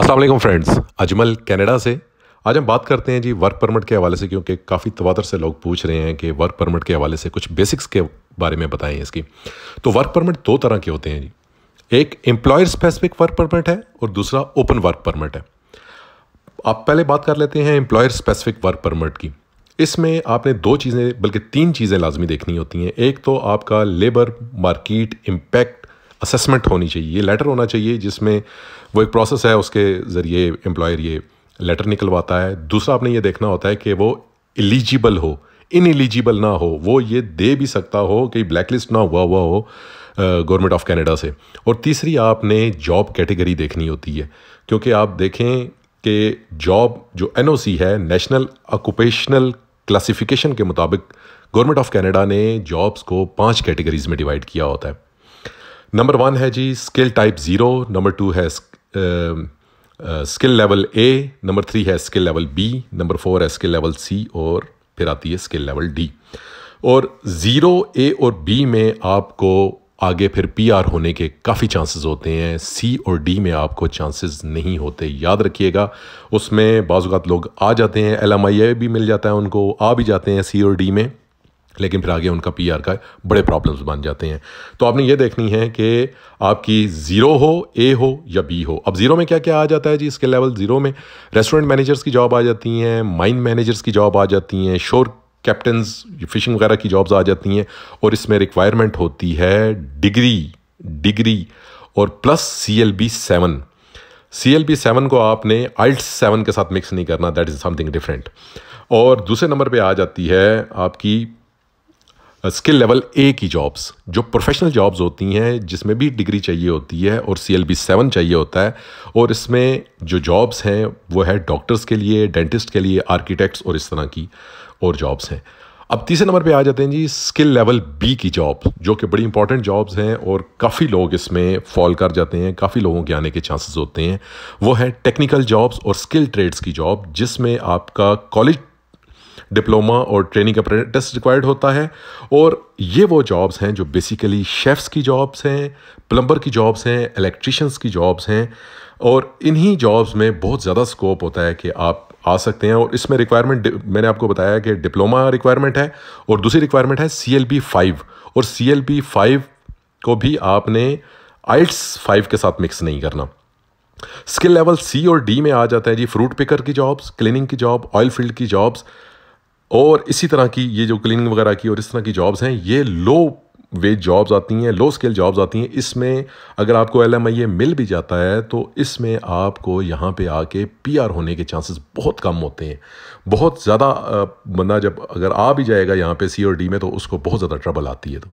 Aslam friends Ajmal Canada से आज हम बात करते हैं जी वर्क परमिट के हवाले से क्योंकि काफ़ी तवादर से लोग पूछ रहे हैं कि वर्क परमिट के हवाले से कुछ बेसिक्स के बारे में बताएं इसकी तो वर्क परमिट दो तरह के होते हैं जी एक एम्प्लॉयर स्पेसिफिक वर्क परमिट है और दूसरा ओपन वर्क परमिट है आप पहले बात कर लेते हैं एम्प्लॉयर स्पेसिफिक वर्क परमिट की इसमें आपने दो चीज़ें बल्कि तीन चीज़ें लाजमी देखनी होती हैं एक तो आपका लेबर मार्किट इम्पैक्ट असेसमेंट होनी चाहिए ये लेटर होना चाहिए जिसमें वो एक प्रोसेस है उसके ज़रिए एम्प्लॉयर ये लेटर निकलवाता है दूसरा आपने ये देखना होता है कि वो एलिजिबल हो इन एलिजिबल ना हो वो ये दे भी सकता हो कि ब्लैक लिस्ट ना हुआ हुआ हो गवर्नमेंट ऑफ कैनेडा से और तीसरी आपने जॉब कैटेगरी देखनी होती है क्योंकि आप देखें कि जॉब जो एन है नेशनल ऑक्यूपेशनल क्लासिफिकेशन के मुताबिक गवर्नमेंट ऑफ कैनेडा ने जॉब्स को पांच कैटेगरीज़ में डिवाइड किया होता है नंबर वन है जी skill type zero number two है skill level A number three है skill level B number four है स्किल लेवल सी और फिर आती है स्किल लेवल डी और ज़ीरो ए और बी में आपको आगे फिर पीआर होने के काफ़ी चांसेस होते हैं सी और डी में आपको चांसेस नहीं होते याद रखिएगा उसमें बाज़ात लोग आ जाते हैं एल भी मिल जाता है उनको आ भी जाते हैं सी और डी में लेकिन फिर आगे उनका पी का बड़े प्रॉब्लम्स बन जाते हैं तो आपने ये देखनी है कि आपकी ज़ीरो हो ए हो या बी हो अब ज़ीरो में क्या क्या आ जाता है जी इसके लेवल ज़ीरो में रेस्टोरेंट मैनेजर्स की जॉब आ जाती हैं माइन मैनेजर्स की जॉब आ जाती हैं शोर कैप्टन्स फिशिंग वगैरह की जॉब्स आ जाती हैं और इसमें रिक्वायरमेंट होती है डिग्री डिग्री और plus C L B seven C L B seven को आपने अल्ट सेवन के साथ मिक्स नहीं करना दैट इज़ समथिंग डिफरेंट और दूसरे नंबर पे आ जाती है आपकी स्किल लेवल ए की जॉब्स जो प्रोफेशनल जॉब्स होती हैं जिसमें भी डिग्री चाहिए होती है और सी एल बी सेवन चाहिए होता है और इसमें जो जॉब्स हैं वो है डॉक्टर्स के लिए डेंटिस्ट के लिए आर्किटेक्ट्स और इस तरह की और जॉब्स हैं अब तीसरे नंबर पे आ जाते हैं जी स्किल लेवल बी की जॉब जो कि बड़ी इंपॉर्टेंट जॉब्स हैं और काफ़ी लोग इसमें फॉल कर जाते हैं काफ़ी लोगों के आने के चांसेस होते हैं वो है टेक्निकल जॉब्स और स्किल ट्रेड्स की जॉब जिसमें आपका कॉलेज डिप्लोमा और ट्रेनिंग अप्रेंटिस रिक्वायर्ड होता है और ये वो जॉब्स हैं जो बेसिकली शेफ़्स की जॉब्स हैं प्लम्बर की जॉब्स हैं इलेक्ट्रिशंस की जॉब्स हैं और इन्हीं जॉब्स में बहुत ज़्यादा स्कोप होता है कि आप आ सकते हैं और इसमें रिक्वायरमेंट मैंने आपको बताया कि डिप्लोमा रिक्वायरमेंट है और दूसरी रिक्वायरमेंट है सी एल बी फाइव और सी एल बी फाइव को भी आपने आइट्स फाइव के साथ मिक्स नहीं करना स्किल लेवल सी और डी में आ जाता है जी फ्रूट पिकर की जॉब्स क्लीनिंग की जॉब ऑयल फील्ड की जॉब्स और इसी तरह की ये जो क्लीनिंग वगैरह की और इस तरह की जॉब्स हैं ये लो वेज जॉब्स आती हैं लो स्केल जॉब्स आती हैं इसमें अगर आपको एल मिल भी जाता है तो इसमें आपको यहाँ पे आके पीआर होने के चांसेस बहुत कम होते हैं बहुत ज़्यादा बंदा जब अगर आ भी जाएगा यहाँ पे सी और डी में तो उसको बहुत ज़्यादा ट्रबल आती है तो